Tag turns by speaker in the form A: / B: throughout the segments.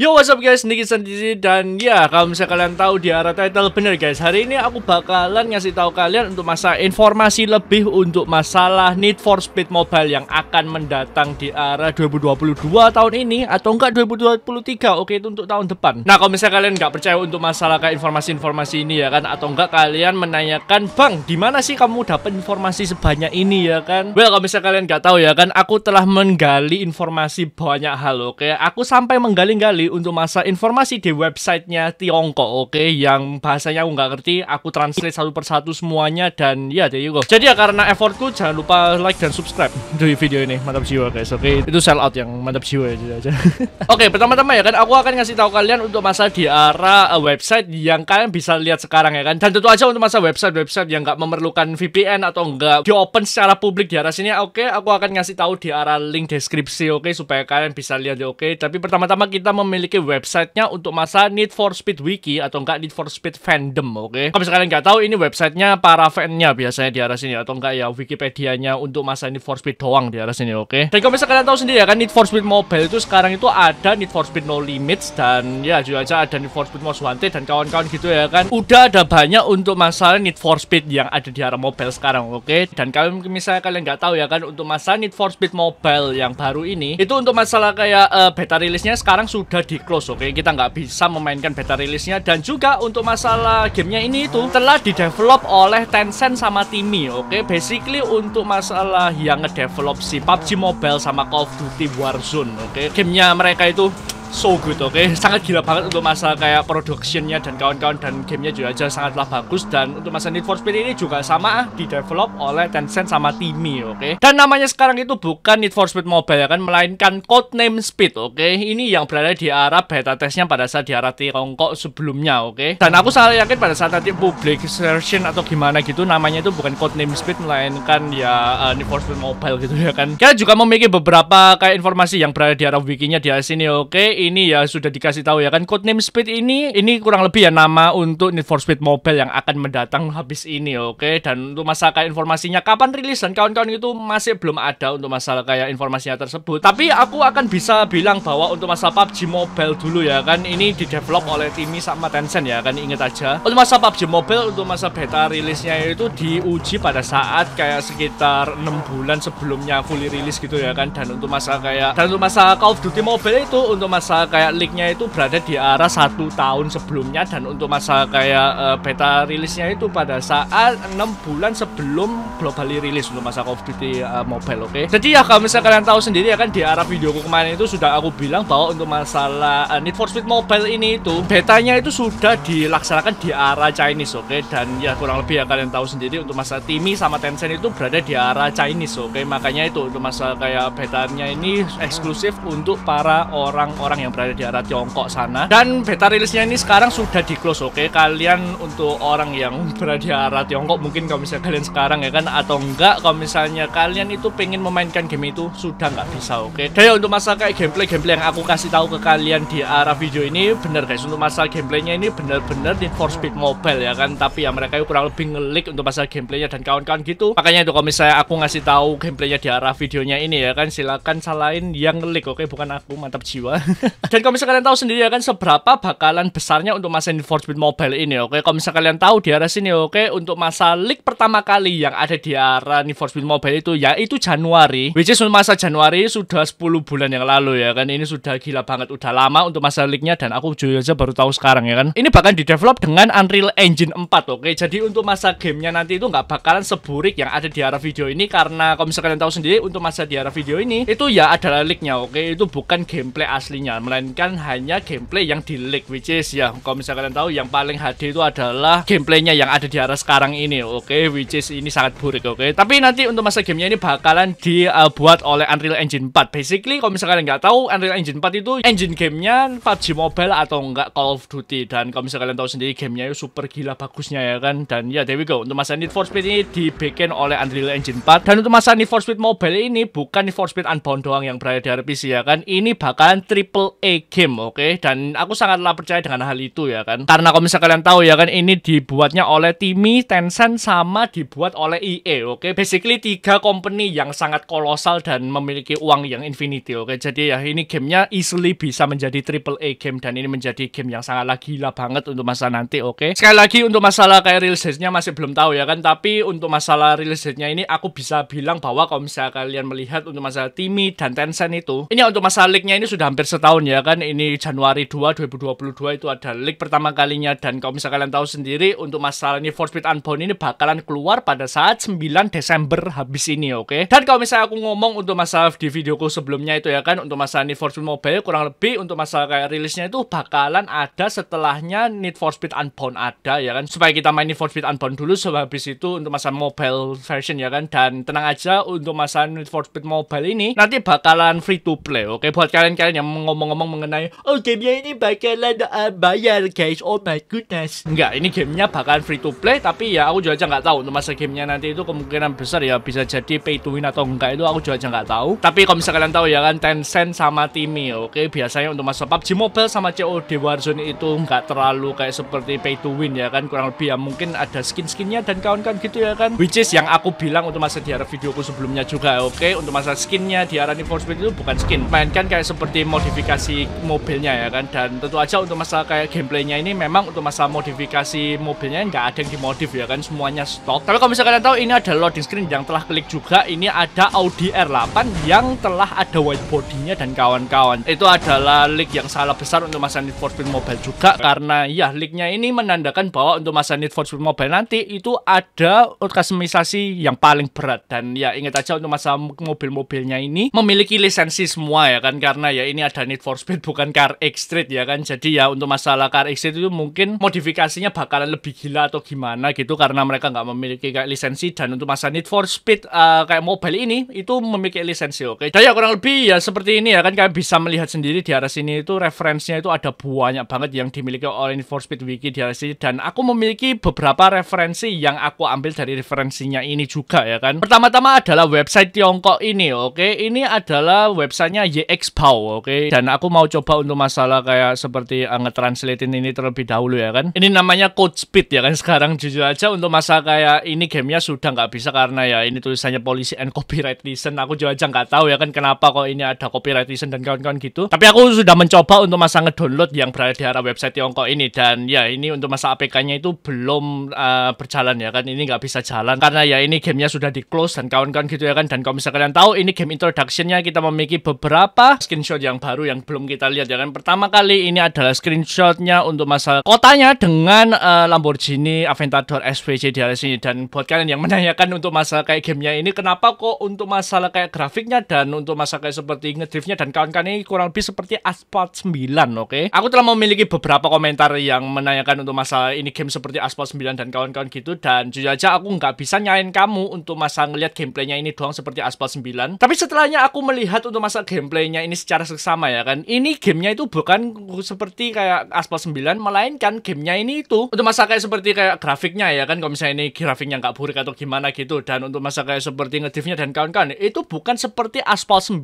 A: Yo what's up guys, Niki sendiri dan ya kalau misalnya kalian tahu di arah title bener guys Hari ini aku bakalan ngasih tahu kalian untuk masa informasi lebih untuk masalah Need for Speed Mobile yang akan mendatang di arah 2022 tahun ini Atau enggak 2023, oke itu untuk tahun depan Nah kalau misalnya kalian nggak percaya untuk masalah kayak informasi-informasi ini ya kan Atau enggak kalian menanyakan Bang, gimana sih kamu dapat informasi sebanyak ini ya kan Well kalau misalnya kalian nggak tahu ya kan Aku telah menggali informasi banyak hal oke Aku sampai menggali-gali untuk masa informasi di websitenya Tiongkok, oke? Okay? Yang bahasanya aku nggak ngerti, aku translate satu persatu semuanya dan ya, there you Jadi ya karena effortku, jangan lupa like dan subscribe di video ini, mantap jiwa guys, oke? Okay? Itu sell out yang mantap jiwa ya, aja. oke, okay, pertama-tama ya kan, aku akan ngasih tahu kalian untuk masa di arah eh, website yang kalian bisa lihat sekarang ya kan. Dan tentu aja untuk masa website-website yang nggak memerlukan VPN atau nggak di open secara publik di arah sini, oke? Okay? Aku akan ngasih tahu di arah link deskripsi, oke? Okay? Supaya kalian bisa lihat, oke? Okay? Tapi pertama-tama kita memilih memiliki websitenya untuk masa Need for Speed Wiki atau enggak Need for Speed Fandom, oke? Okay? Kalau misalkan nggak tahu, ini websitenya para fannya biasanya di arah sini atau enggak ya Wikipedia-nya untuk masa Need for Speed doang di arah sini, oke? Okay? Dan kalau misalkan kalian tahu sendiri ya kan Need for Speed Mobile itu sekarang itu ada Need for Speed No Limits dan ya juga aja ada Need for Speed Most Wanted dan kawan-kawan gitu ya kan. Udah ada banyak untuk masalah Need for Speed yang ada di arah mobile sekarang, oke? Okay? Dan kalau misalnya kalian nggak tahu ya kan untuk masa Need for Speed Mobile yang baru ini itu untuk masalah kayak uh, beta rilisnya sekarang sudah gamenya di close oke okay? kita nggak bisa memainkan beta rilisnya dan juga untuk masalah gamenya ini itu telah didevelop oleh Tencent sama Timmy oke okay? basically untuk masalah yang ngedevelop si PUBG Mobile sama Call of Duty Warzone oke okay? gamenya mereka itu so good oke okay? sangat gila banget untuk masalah kayak productionnya dan kawan-kawan dan gamenya juga aja sangatlah bagus dan untuk masa Need for Speed ini juga sama ah, di develop oleh Tencent sama Timi oke okay? dan namanya sekarang itu bukan Need for Speed Mobile ya kan melainkan Codename Speed oke okay? ini yang berada di Arab beta testnya pada saat di Arab Tiongkok sebelumnya oke okay? dan aku sangat yakin pada saat nanti public version atau gimana gitu namanya itu bukan Codename Speed melainkan ya uh, Need for Speed Mobile gitu ya kan kita juga memiliki beberapa kayak informasi yang berada di Arab Wikinya di sini oke okay? ini ya sudah dikasih tahu ya kan codename Speed ini ini kurang lebih ya nama untuk Need for Speed Mobile yang akan mendatang habis ini oke okay? dan untuk masalah kayak informasinya kapan rilis dan kawan-kawan itu masih belum ada untuk masalah kayak informasinya tersebut tapi aku akan bisa bilang bahwa untuk masalah PUBG Mobile dulu ya kan ini di develop oleh Timmy sama Tencent ya kan inget aja untuk masa PUBG Mobile untuk masa beta rilisnya itu diuji pada saat kayak sekitar 6 bulan sebelumnya fully rilis gitu ya kan dan untuk masa kayak dan untuk masa Call of Duty Mobile itu untuk masa masalah kayak leaknya itu berada di arah satu tahun sebelumnya dan untuk masa kayak uh, beta rilisnya itu pada saat enam bulan sebelum globally rilis untuk masa Call of Duty uh, Mobile oke okay? jadi ya kalau misalnya kalian tahu sendiri ya kan di arah videoku kemarin itu sudah aku bilang bahwa untuk masalah uh, Need for Speed Mobile ini itu betanya itu sudah dilaksanakan di arah Chinese oke okay? dan ya kurang lebih ya kalian tahu sendiri untuk masa Timi sama Tencent itu berada di arah Chinese oke okay? makanya itu untuk masa kayak betanya ini eksklusif untuk para orang-orang yang berada di arah Tiongkok sana. Dan beta rilisnya ini sekarang sudah di close, oke? Okay? Kalian untuk orang yang berada di arah Tiongkok mungkin kalau misalnya kalian sekarang ya kan atau enggak kalau misalnya kalian itu pengen memainkan game itu sudah nggak bisa, oke? Okay? Dan ya, untuk masalah kayak gameplay-gameplay yang aku kasih tahu ke kalian di arah video ini bener guys untuk masalah gameplaynya ini bener-bener di Force Speed Mobile ya kan tapi ya mereka itu kurang lebih ngelik untuk masalah gameplaynya dan kawan-kawan gitu makanya itu kalau misalnya aku ngasih tahu gameplaynya di arah videonya ini ya kan silakan salahin yang ngelik oke bukan aku mantap jiwa Dan kalau misalnya kalian tahu sendiri ya kan seberapa bakalan besarnya untuk masa ini for Mobile ini, oke? Okay? Kalau misalnya kalian tahu di arah sini, oke? Okay? Untuk masa leak pertama kali yang ada di arah ini for Mobile itu, yaitu Januari. Which is masa Januari sudah 10 bulan yang lalu ya kan. Ini sudah gila banget, udah lama untuk masa leaknya dan aku jujur aja baru tahu sekarang ya kan. Ini bahkan di develop dengan Unreal Engine 4, oke? Okay? Jadi untuk masa gamenya nanti itu nggak bakalan seburik yang ada di arah video ini karena kalau misalnya kalian tahu sendiri untuk masa di arah video ini itu ya adalah leaknya, oke? Okay? Itu bukan gameplay aslinya lainnya melainkan hanya gameplay yang di leak which is ya kalau misalnya kalian tahu yang paling HD itu adalah gameplaynya yang ada di arah sekarang ini oke okay? which is ini sangat buruk oke okay? tapi nanti untuk masa gamenya ini bakalan dibuat oleh Unreal Engine 4 basically kalau misalnya kalian nggak tahu Unreal Engine 4 itu engine gamenya PUBG Mobile atau enggak Call of Duty dan kalau misalnya kalian tahu sendiri gamenya itu super gila bagusnya ya kan dan ya there we go untuk masa Need for Speed ini dibikin oleh Unreal Engine 4 dan untuk masa Need for Speed Mobile ini bukan Need for Speed Unbound doang yang berada di RPC ya kan ini bakalan triple triple A game, oke? Okay? Dan aku sangatlah percaya dengan hal itu ya kan. Karena kalau misalnya kalian tahu ya kan ini dibuatnya oleh Timi, Tencent sama dibuat oleh EA, oke? Okay? Basically tiga company yang sangat kolosal dan memiliki uang yang infinity, oke? Okay? Jadi ya ini gamenya easily bisa menjadi triple A game dan ini menjadi game yang sangatlah gila banget untuk masa nanti, oke? Okay? Sekali lagi untuk masalah kayak release nya masih belum tahu ya kan, tapi untuk masalah release nya ini aku bisa bilang bahwa kalau misalnya kalian melihat untuk masalah Timi dan Tencent itu, ini untuk masalah leak-nya ini sudah hampir setahun tahun ya kan ini Januari 2 2022 itu ada leak pertama kalinya dan kalau misalnya kalian tahu sendiri untuk masalah ini For Speed Unbound ini bakalan keluar pada saat 9 Desember habis ini oke okay? dan kalau misalnya aku ngomong untuk masalah di videoku sebelumnya itu ya kan untuk masalah ini for Speed Mobile kurang lebih untuk masalah kayak rilisnya itu bakalan ada setelahnya Need for Speed Unbound ada ya kan supaya kita main Need for Speed Unbound dulu sebab so, habis itu untuk masalah mobile version ya kan dan tenang aja untuk masalah Need for Speed Mobile ini nanti bakalan free to play oke okay? buat kalian-kalian yang ngomong ngomong-ngomong mengenai oh gamenya ini bakalan uh, bayar guys oh my goodness enggak ini gamenya bakalan free to play tapi ya aku juga aja nggak tahu untuk masa gamenya nanti itu kemungkinan besar ya bisa jadi pay to win atau enggak itu aku juga aja nggak tahu tapi kalau misalnya kalian tahu ya kan Tencent sama Timmy oke okay? biasanya untuk masa PUBG Mobile sama COD Warzone itu nggak terlalu kayak seperti pay to win ya kan kurang lebih ya mungkin ada skin-skinnya dan kawan-kawan gitu ya kan which is yang aku bilang untuk masa diharap videoku sebelumnya juga oke okay? untuk masa skinnya di arah itu bukan skin Mainkan kayak seperti modifikasi modifikasi mobilnya ya kan dan tentu aja untuk masalah kayak gameplaynya ini memang untuk masalah modifikasi mobilnya nggak ada yang dimodif ya kan semuanya stok tapi kalau misalkan kalian tahu ini ada loading screen yang telah klik juga ini ada Audi R8 yang telah ada white bodinya dan kawan-kawan itu adalah leak yang salah besar untuk masa Need for Speed Mobile juga karena ya leaknya ini menandakan bahwa untuk masa Need for Speed Mobile nanti itu ada customisasi yang paling berat dan ya ingat aja untuk masa mobil-mobilnya ini memiliki lisensi semua ya kan karena ya ini ada Need Need for Speed bukan Car X Street ya kan. Jadi ya untuk masalah Car X Street itu mungkin modifikasinya bakalan lebih gila atau gimana gitu karena mereka nggak memiliki kayak lisensi dan untuk masalah Need for Speed uh, kayak mobile ini itu memiliki lisensi oke. Okay? Jadi ya kurang lebih ya seperti ini ya kan kalian bisa melihat sendiri di arah sini itu referensinya itu ada banyak banget yang dimiliki oleh Need for Speed Wiki di arah sini dan aku memiliki beberapa referensi yang aku ambil dari referensinya ini juga ya kan. Pertama-tama adalah website Tiongkok ini oke. Okay? Ini adalah websitenya YXBAO oke okay? dan aku mau coba untuk masalah kayak seperti uh, nge-translatein ini terlebih dahulu ya kan. Ini namanya code speed ya kan sekarang jujur aja untuk masalah kayak ini gamenya sudah nggak bisa karena ya ini tulisannya polisi and copyright reason. Aku juga aja nggak tahu ya kan kenapa kok ini ada copyright reason dan kawan-kawan gitu. Tapi aku sudah mencoba untuk masa download yang berada di arah website Tiongkok ini dan ya ini untuk masa APK-nya itu belum uh, berjalan ya kan. Ini nggak bisa jalan karena ya ini gamenya sudah di close dan kawan-kawan gitu ya kan. Dan kalau misalnya kalian tahu ini game introduction-nya kita memiliki beberapa screenshot yang baru yang yang belum kita lihat ya kan. Pertama kali ini adalah screenshotnya untuk masalah kotanya dengan uh, Lamborghini Aventador SVJ atas ini dan buat kalian yang menanyakan untuk masalah kayak gamenya ini kenapa kok untuk masalah kayak grafiknya dan untuk masalah kayak seperti ngedriftnya dan kawan-kawan ini kurang lebih seperti Asphalt 9 oke. Okay? Aku telah memiliki beberapa komentar yang menanyakan untuk masalah ini game seperti Asphalt 9 dan kawan-kawan gitu dan jujur aja aku nggak bisa nyain kamu untuk masalah ngelihat gameplaynya ini doang seperti Asphalt 9. Tapi setelahnya aku melihat untuk masalah gameplaynya ini secara seksama ya ya kan ini gamenya itu bukan seperti kayak aspal 9 melainkan gamenya ini itu untuk masa kayak seperti kayak grafiknya ya kan kalau misalnya ini grafiknya nggak buruk atau gimana gitu dan untuk masa kayak seperti ngedriftnya dan kawan-kawan itu bukan seperti aspal 9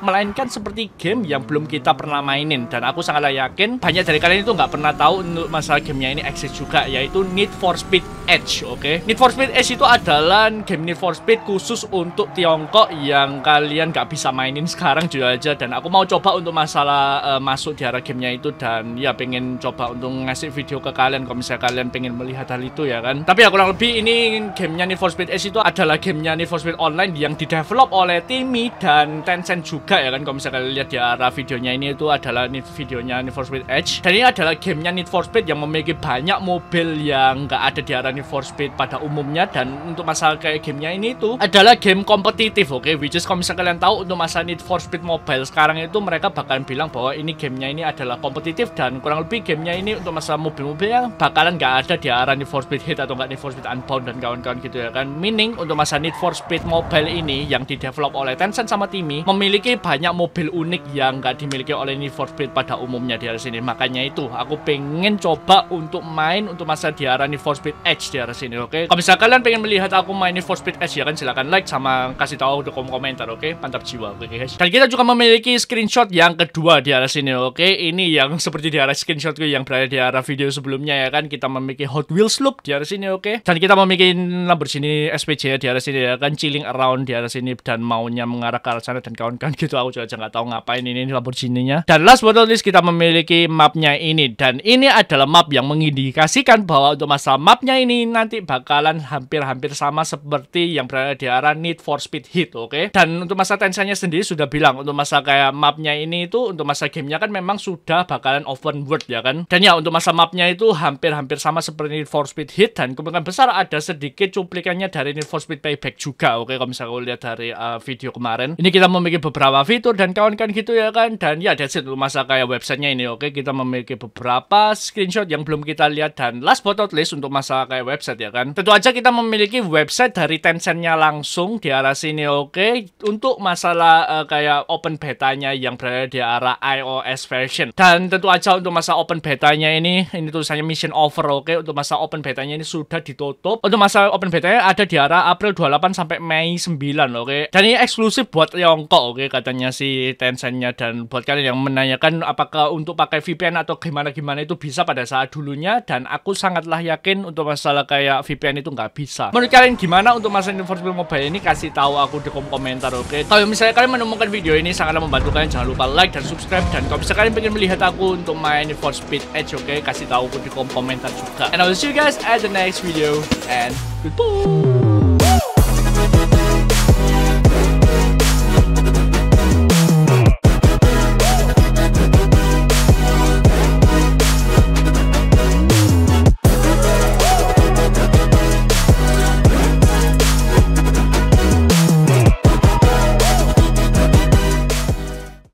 A: melainkan seperti game yang belum kita pernah mainin dan aku sangatlah yakin banyak dari kalian itu nggak pernah tahu untuk masalah gamenya ini eksis juga yaitu Need for Speed Edge oke okay? Need for Speed Edge itu adalah game Need for Speed khusus untuk Tiongkok yang kalian nggak bisa mainin sekarang juga aja dan aku mau coba untuk masalah uh, masuk di arah gamenya itu dan ya pengen coba untuk ngasih video ke kalian kalau misalnya kalian pengen melihat hal itu ya kan tapi ya kurang lebih ini gamenya Need for Speed S itu adalah gamenya Need for Speed Online yang didevelop oleh Timmy dan Tencent juga ya kan kalau misalnya kalian lihat di arah videonya ini itu adalah videonya Need for Speed Edge dan ini adalah gamenya Need for Speed yang memiliki banyak mobil yang nggak ada di arah Need for Speed pada umumnya dan untuk masalah kayak gamenya ini itu adalah game kompetitif oke okay? which is kalau misalnya kalian tahu untuk masalah Need for Speed Mobile sekarang itu mereka bakal bakalan bilang bahwa ini gamenya ini adalah kompetitif dan kurang lebih gamenya ini untuk masalah mobil mobil yang bakalan nggak ada di arah Need for Speed Hit atau nggak Need for Speed Unbound dan kawan-kawan gitu ya kan meaning untuk masa Need for Speed Mobile ini yang di develop oleh Tencent sama Timi memiliki banyak mobil unik yang nggak dimiliki oleh Need for Speed pada umumnya di arah sini makanya itu aku pengen coba untuk main untuk masa di arah Need for Speed Edge di arah sini oke okay? kalau misalnya kalian pengen melihat aku main Need for Speed Edge ya kan silahkan like sama kasih tahu di komentar oke okay? mantap jiwa oke okay, guys dan kita juga memiliki screenshot yang yang kedua di arah sini oke okay? ini yang seperti di arah screenshotku yang berada di arah video sebelumnya ya kan kita memiliki Hot Wheels loop di arah sini oke okay? dan kita memiliki number sini SPJ ya, di arah sini ya kan chilling around di arah sini dan maunya mengarah ke arah sana dan kawan-kawan gitu aku juga nggak tahu ngapain ini, ini Lamborghini-nya dan last but not least kita memiliki mapnya ini dan ini adalah map yang mengindikasikan bahwa untuk masalah mapnya ini nanti bakalan hampir-hampir sama seperti yang berada di arah Need for Speed Heat oke okay? dan untuk masalah tensanya sendiri sudah bilang untuk masalah kayak mapnya ini itu untuk masa gamenya kan memang sudah bakalan open world ya kan. Dan ya untuk masa mapnya itu hampir-hampir sama seperti Need for Speed Hit dan kemungkinan besar ada sedikit cuplikannya dari Need for Speed Payback juga. Oke kalau misalnya kalian lihat dari uh, video kemarin. Ini kita memiliki beberapa fitur dan kawan-kawan gitu ya kan. Dan ya that's it untuk masa kayak websitenya ini oke. Kita memiliki beberapa screenshot yang belum kita lihat dan last but not least untuk masa kayak website ya kan. Tentu aja kita memiliki website dari Tencentnya langsung di arah sini oke. Untuk masalah uh, kayak open betanya yang berada di arah iOS version. Dan tentu aja untuk masa open betanya ini, ini tulisannya mission over, oke? Okay? Untuk masa open betanya ini sudah ditutup. Untuk masa open betanya ada di arah April 28 sampai Mei 9, oke? Okay? Dan ini eksklusif buat Tiongkok, oke? Okay? Katanya si tensennya Dan buat kalian yang menanyakan apakah untuk pakai VPN atau gimana-gimana itu bisa pada saat dulunya, dan aku sangatlah yakin untuk masalah kayak VPN itu nggak bisa. Menurut kalian gimana untuk masalah enforcement mobile ini? Kasih tahu aku di kolom komentar, oke? Okay? Kalau misalnya kalian menemukan video ini sangatlah membantu kalian, jangan lupa like like dan subscribe dan kalau misalkan kalian pengen melihat aku untuk main For Speed Edge oke okay? kasih tahu aku di kolom komentar juga and I will see you guys at the next video and goodbye